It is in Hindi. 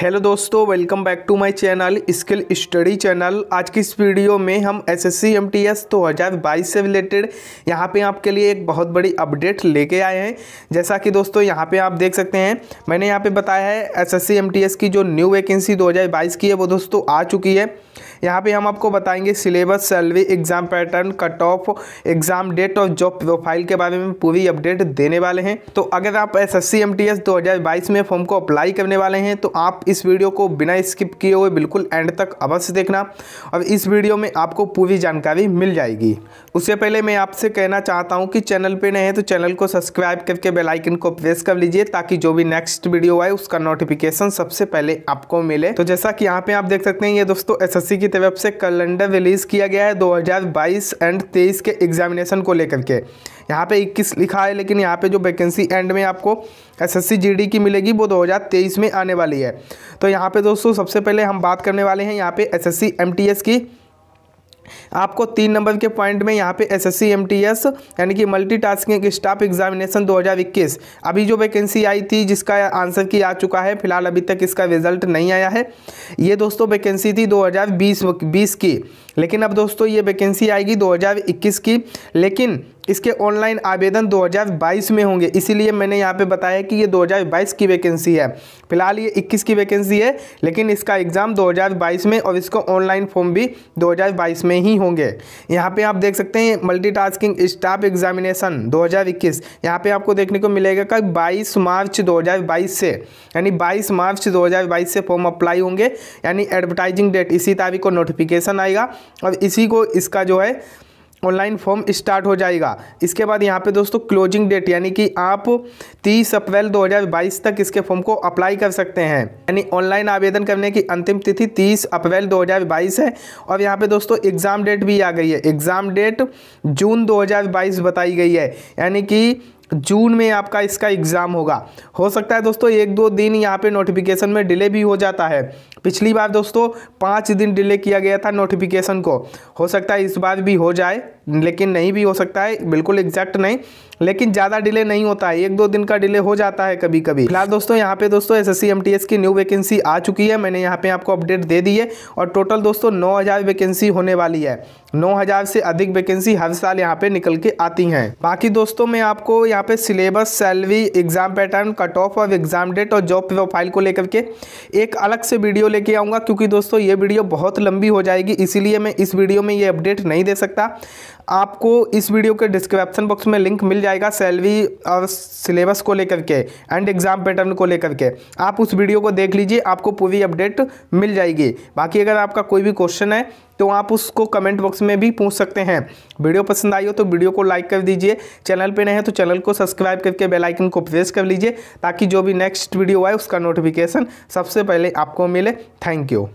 हेलो दोस्तों welcome back to my channel skill study channel आज की इस वीडियो में हम एसएससी एमटीएस 2022 से रिलेटेड यहाँ पे आपके लिए एक बहुत बड़ी अपडेट लेके आए हैं जैसा कि दोस्तों यहाँ पे आप देख सकते हैं मैंने यहाँ पे बताया है एसएससी एमटीएस की जो न्यू वैकेंसी 2022 की है वो दोस्तों आ चुकी है यहाँ पे हम आपको बताएंगे syllabus salary exam pattern cut off exam date और जॉब प्रोफाइल के बारे में पूरी अपडेट देने वाले हैं तो अगर आप S S C M T S दो हज़ार बाईस में फॉर्म को अप्लाई करने वाले हैं तो आप इस वीडियो को बिना स्किप किए हुए बिल्कुल एंड तक अवश्य देखना और इस वीडियो में आपको पूरी जानकारी मिल जाएगी उससे पहले मैं आपसे कहना चाहता हूँ कि चैनल पर नए हैं तो चैनल को सब्सक्राइब करके बेलाइकन को प्रेस कर लीजिए ताकि जो भी नेक्स्ट वीडियो आए उसका नोटिफिकेशन सबसे पहले आपको मिले तो जैसा कि यहाँ पे आप देख सकते हैं ये दोस्तों एसएससी की की तरफ से कैलेंडर रिलीज़ किया गया है 2022 एंड 23 के एग्जामिनेशन को लेकर के यहाँ पे 21 लिखा है लेकिन यहाँ पे जो वैकेंसी एंड में आपको एसएससी जीडी की मिलेगी वो 2023 में आने वाली है तो यहाँ पे दोस्तों सबसे पहले हम बात करने वाले हैं यहाँ पे एसएससी एमटीएस की आपको तीन नंबर के पॉइंट में यहाँ पे S S C M T S यानी कि मल्टी टास्किंग स्टाफ एग्जामिनेशन 2021 अभी जो वैकेंसी आई थी जिसका आंसर की आ चुका है फिलहाल अभी तक इसका रिजल्ट नहीं आया है ये दोस्तों वैकेंसी थी 2020 की लेकिन अब दोस्तों ये वैकेंसी आएगी 2021 की लेकिन इसके ऑनलाइन आवेदन 2022 में होंगे इसीलिए मैंने यहाँ पे बताया कि ये 2022 की वैकेंसी है फिलहाल ये 21 की वैकेंसी है लेकिन इसका एग्ज़ाम 2022 में और इसको ऑनलाइन फॉर्म भी 2022 में ही होंगे यहाँ पे आप देख सकते हैं मल्टीटास्किंग स्टाफ एग्जामिनेशन 2021 यहाँ पर आपको देखने को मिलेगा कब 22 मार्च 2022 से यानी 22 मार्च 2022 से फॉर्म अप्लाई होंगे यानी एडवर्टाइजिंग डेट इसी तारीख को नोटिफिकेशन आएगा और इसी को इसका जो है ऑनलाइन फॉर्म स्टार्ट हो जाएगा इसके बाद यहाँ पे दोस्तों क्लोजिंग डेट यानी कि आप 30 अप्रैल 2022 तक इसके फॉर्म को अप्लाई कर सकते हैं यानी ऑनलाइन आवेदन करने की अंतिम तिथि 30 अप्रैल 2022 है और यहाँ पे दोस्तों एग्ज़ाम डेट भी आ गई है एग्ज़ाम डेट जून 2022 बताई गई है यानी कि जून में आपका इसका एग्ज़ाम होगा हो सकता है दोस्तों एक दो दिन यहाँ पे नोटिफिकेशन में डिले भी हो जाता है पिछली बार दोस्तों पाँच दिन डिले किया गया था नोटिफिकेशन को हो सकता है इस बार भी हो जाए लेकिन नहीं भी हो सकता है बिल्कुल एग्जैक्ट नहीं लेकिन ज़्यादा डिले नहीं होता है एक दो दिन का डिले हो जाता है कभी कभी फिलहाल दोस्तों यहाँ पे दोस्तों एस एस की न्यू वैकेंसी आ चुकी है मैंने यहाँ पे आपको अपडेट दे दी है और टोटल दोस्तों नौ हज़ार वैकेंसी होने वाली है नौ हज़ार से अधिक वैकेंसी हर साल यहाँ पे निकल के आती हैं बाकी दोस्तों मैं आपको यहाँ पे syllabus salary exam pattern cut off और एग्जाम डेट और जॉब प्रोफाइल को लेकर के एक अलग से वीडियो लेके आऊँगा क्योंकि दोस्तों ये वीडियो बहुत लंबी हो जाएगी इसीलिए मैं इस वीडियो में ये अपडेट नहीं दे सकता आपको इस वीडियो के डिस्क्रिप्शन बॉक्स में लिंक मिल जाएगा सैलरी और सिलेबस को लेकर के एंड एग्ज़ाम पैटर्न को लेकर के आप उस वीडियो को देख लीजिए आपको पूरी अपडेट मिल जाएगी बाकी अगर आपका कोई भी क्वेश्चन है तो आप उसको कमेंट बॉक्स में भी पूछ सकते हैं वीडियो पसंद आई हो तो वीडियो को लाइक कर दीजिए चैनल पे नए हैं तो चैनल को सब्सक्राइब करके बेल आइकन को प्रेस कर लीजिए ताकि जो भी नेक्स्ट वीडियो आए उसका नोटिफिकेशन सबसे पहले आपको मिले थैंक यू